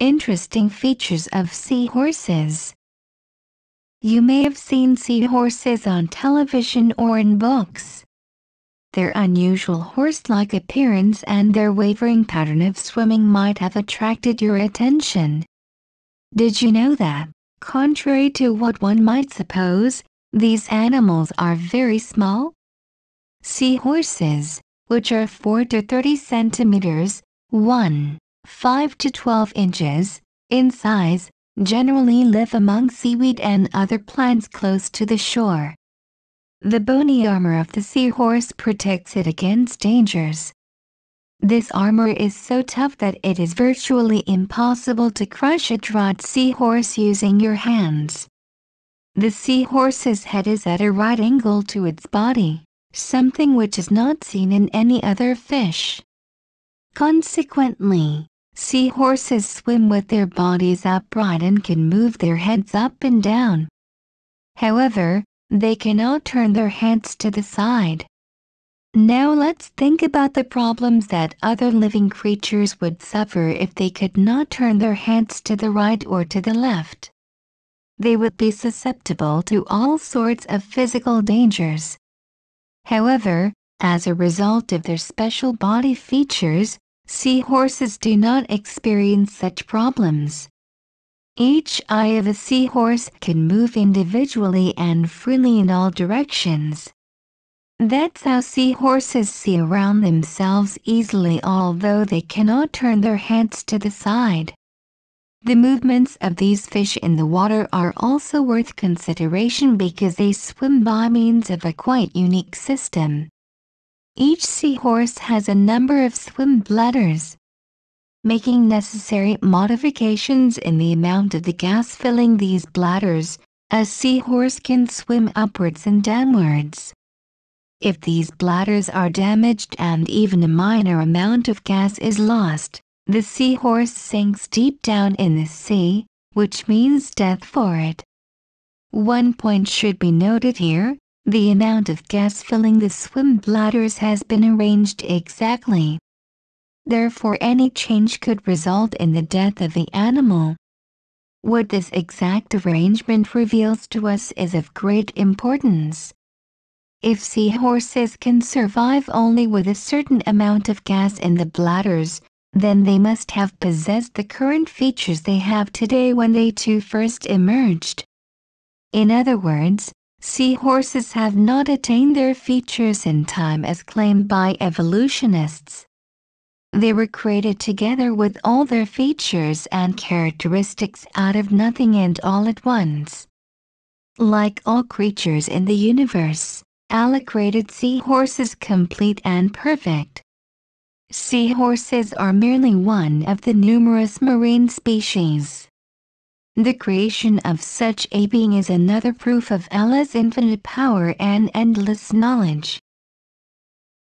Interesting features of seahorses. You may have seen seahorses on television or in books. Their unusual horse-like appearance and their wavering pattern of swimming might have attracted your attention. Did you know that, contrary to what one might suppose, these animals are very small? Seahorses, which are 4 to 30 centimeters, 1 5 to 12 inches, in size, generally live among seaweed and other plants close to the shore. The bony armor of the seahorse protects it against dangers. This armor is so tough that it is virtually impossible to crush a dried seahorse using your hands. The seahorse's head is at a right angle to its body, something which is not seen in any other fish. Consequently, Seahorses swim with their bodies upright and can move their heads up and down. However, they cannot turn their heads to the side. Now let's think about the problems that other living creatures would suffer if they could not turn their heads to the right or to the left. They would be susceptible to all sorts of physical dangers. However, as a result of their special body features, Seahorses do not experience such problems. Each eye of a seahorse can move individually and freely in all directions. That's how seahorses see around themselves easily although they cannot turn their heads to the side. The movements of these fish in the water are also worth consideration because they swim by means of a quite unique system. Each seahorse has a number of swim bladders. Making necessary modifications in the amount of the gas filling these bladders, a seahorse can swim upwards and downwards. If these bladders are damaged and even a minor amount of gas is lost, the seahorse sinks deep down in the sea, which means death for it. One point should be noted here the amount of gas filling the swim bladders has been arranged exactly. Therefore any change could result in the death of the animal. What this exact arrangement reveals to us is of great importance. If seahorses can survive only with a certain amount of gas in the bladders, then they must have possessed the current features they have today when they too first emerged. In other words, Seahorses have not attained their features in time as claimed by evolutionists. They were created together with all their features and characteristics out of nothing and all at once. Like all creatures in the universe, Allah created seahorses complete and perfect. Seahorses are merely one of the numerous marine species. The creation of such a being is another proof of Allah's infinite power and endless knowledge.